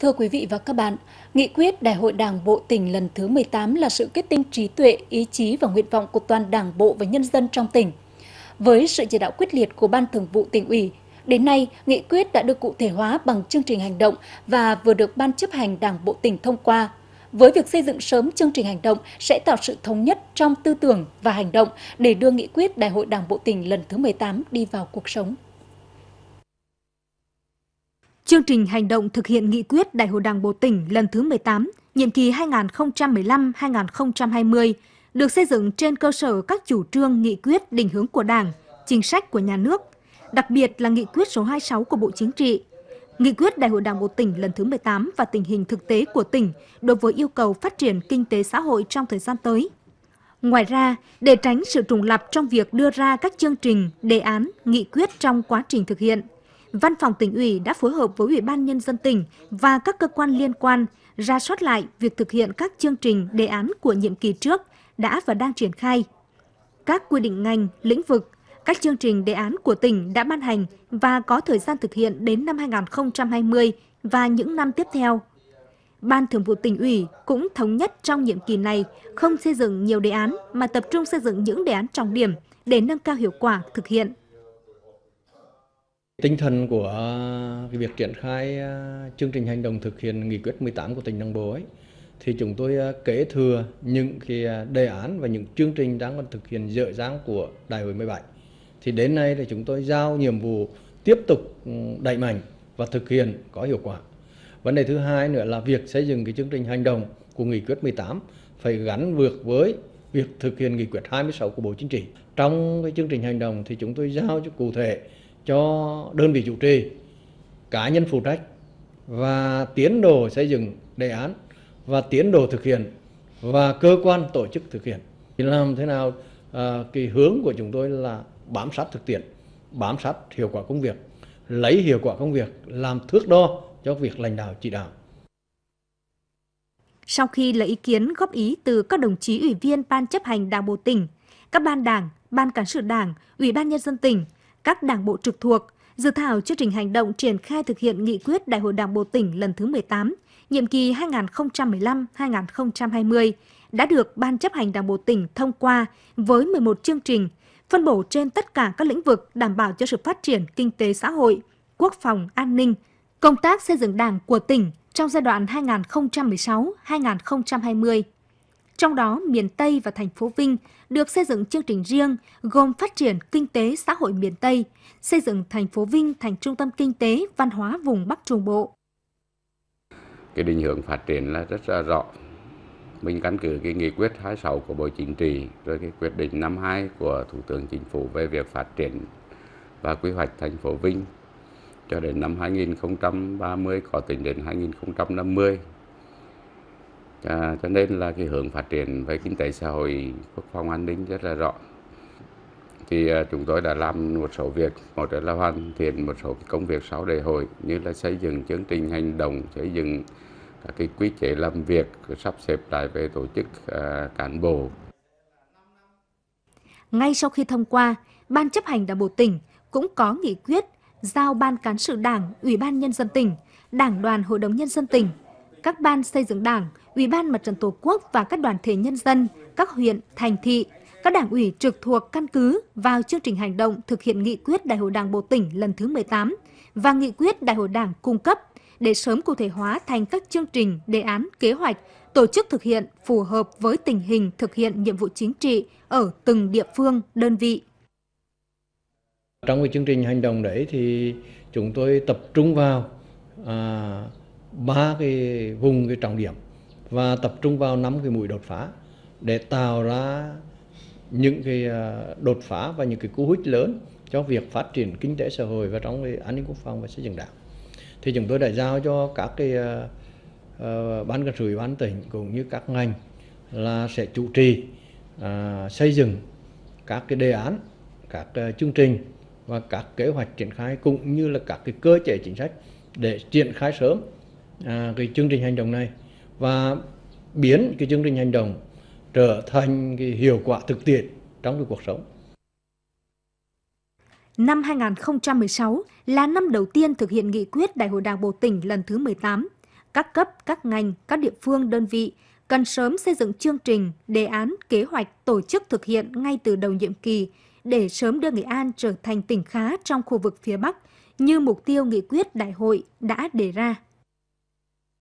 Thưa quý vị và các bạn, Nghị quyết Đại hội Đảng Bộ tỉnh lần thứ 18 là sự kết tinh trí tuệ, ý chí và nguyện vọng của toàn Đảng Bộ và nhân dân trong tỉnh. Với sự chỉ đạo quyết liệt của Ban Thường vụ tỉnh ủy, đến nay nghị quyết đã được cụ thể hóa bằng chương trình hành động và vừa được Ban chấp hành Đảng Bộ tỉnh thông qua. Với việc xây dựng sớm chương trình hành động sẽ tạo sự thống nhất trong tư tưởng và hành động để đưa nghị quyết Đại hội Đảng Bộ tỉnh lần thứ 18 đi vào cuộc sống. Chương trình hành động thực hiện nghị quyết Đại hội Đảng Bộ tỉnh lần thứ 18, nhiệm kỳ 2015-2020 được xây dựng trên cơ sở các chủ trương nghị quyết định hướng của Đảng, chính sách của nhà nước, đặc biệt là nghị quyết số 26 của Bộ Chính trị. Nghị quyết Đại hội Đảng bộ tỉnh lần thứ 18 và tình hình thực tế của tỉnh đối với yêu cầu phát triển kinh tế xã hội trong thời gian tới. Ngoài ra, để tránh sự trùng lặp trong việc đưa ra các chương trình, đề án, nghị quyết trong quá trình thực hiện, Văn phòng tỉnh ủy đã phối hợp với Ủy ban Nhân dân tỉnh và các cơ quan liên quan ra soát lại việc thực hiện các chương trình đề án của nhiệm kỳ trước đã và đang triển khai. Các quy định ngành, lĩnh vực, các chương trình đề án của tỉnh đã ban hành và có thời gian thực hiện đến năm 2020 và những năm tiếp theo. Ban Thường vụ tỉnh ủy cũng thống nhất trong nhiệm kỳ này không xây dựng nhiều đề án mà tập trung xây dựng những đề án trọng điểm để nâng cao hiệu quả thực hiện tinh thần của việc triển khai à, chương trình hành động thực hiện nghị quyết 18 của tỉnh đồng bộ ấy thì chúng tôi à, kế thừa những cái à, đề án và những chương trình đang còn thực hiện dở dang của đại hội 17 thì đến nay thì chúng tôi giao nhiệm vụ tiếp tục ừ, đẩy mạnh và thực hiện có hiệu quả vấn đề thứ hai nữa là việc xây dựng cái chương trình hành động của nghị quyết 18 phải gắn vượt với việc thực hiện nghị quyết 26 của Bộ Chính trị. Trong cái chương trình hành động thì chúng tôi giao cho cụ thể cho đơn vị chủ trì, cá nhân phụ trách và tiến độ xây dựng đề án và tiến độ thực hiện và cơ quan tổ chức thực hiện. Thì làm thế nào à, cái hướng của chúng tôi là bám sát thực tiễn, bám sát hiệu quả công việc, lấy hiệu quả công việc làm thước đo cho việc lãnh đạo chỉ đạo. Sau khi lấy ý kiến góp ý từ các đồng chí ủy viên Ban chấp hành Đảng Bộ tỉnh, các ban đảng, Ban Cán sự Đảng, Ủy ban Nhân dân tỉnh, các đảng bộ trực thuộc, dự thảo chương trình hành động triển khai thực hiện nghị quyết Đại hội Đảng bộ tỉnh lần thứ 18, nhiệm kỳ 2015-2020 đã được Ban chấp hành Đảng bộ tỉnh thông qua với 11 chương trình, phân bổ trên tất cả các lĩnh vực đảm bảo cho sự phát triển kinh tế xã hội, quốc phòng, an ninh, công tác xây dựng đảng của tỉnh trong giai đoạn 2016-2020 trong đó miền Tây và thành phố Vinh được xây dựng chương trình riêng gồm phát triển kinh tế xã hội miền Tây, xây dựng thành phố Vinh thành trung tâm kinh tế văn hóa vùng Bắc Trung Bộ. Cái định hướng phát triển là rất là rõ. Mình căn cứ cái nghị quyết 26 của Bộ Chính trị rồi cái quyết định 52 của Thủ tướng Chính phủ về việc phát triển và quy hoạch thành phố Vinh cho đến năm 2030 có tính đến 2050 à, cho nên là cái hướng phát triển về kinh tế xã hội quốc phòng an ninh rất là rõ thì à, chúng tôi đã làm một số việc một là hoàn thiện một số công việc sau đại hội như là xây dựng chương trình hành động xây dựng các cái quy chế làm việc sắp xếp lại về tổ chức à, cán bộ ngay sau khi thông qua ban chấp hành đảng bộ tỉnh cũng có nghị quyết giao ban cán sự đảng ủy ban nhân dân tỉnh đảng đoàn hội đồng nhân dân tỉnh các ban xây dựng đảng, ủy ban mặt trận tổ quốc và các đoàn thể nhân dân, các huyện, thành thị, các đảng ủy trực thuộc căn cứ vào chương trình hành động thực hiện nghị quyết Đại hội Đảng Bộ tỉnh lần thứ 18 và nghị quyết Đại hội Đảng cung cấp để sớm cụ thể hóa thành các chương trình, đề án, kế hoạch, tổ chức thực hiện phù hợp với tình hình thực hiện nhiệm vụ chính trị ở từng địa phương, đơn vị. Trong cái chương trình hành động đấy thì chúng tôi tập trung vào à, ba cái vùng cái trọng điểm và tập trung vào năm cái mũi đột phá để tạo ra những cái à, đột phá và những cái cú hích lớn cho việc phát triển kinh tế xã hội và trong cái an ninh quốc phòng và xây dựng đảng thì chúng tôi đã giao cho các cái uh, ban cán sự ban tỉnh cũng như các ngành là sẽ chủ trì uh, xây dựng các cái đề án các uh, chương trình và các kế hoạch triển khai cũng như là các cái cơ chế chính sách để triển khai sớm à, cái chương trình hành động này và biến cái chương trình hành động trở thành cái hiệu quả thực tiễn trong cái cuộc sống. Năm 2016 là năm đầu tiên thực hiện nghị quyết Đại hội Đảng Bộ tỉnh lần thứ 18. Các cấp, các ngành, các địa phương, đơn vị cần sớm xây dựng chương trình, đề án, kế hoạch tổ chức thực hiện ngay từ đầu nhiệm kỳ để sớm đưa Nghệ An trở thành tỉnh khá trong khu vực phía Bắc như mục tiêu nghị quyết đại hội đã đề ra.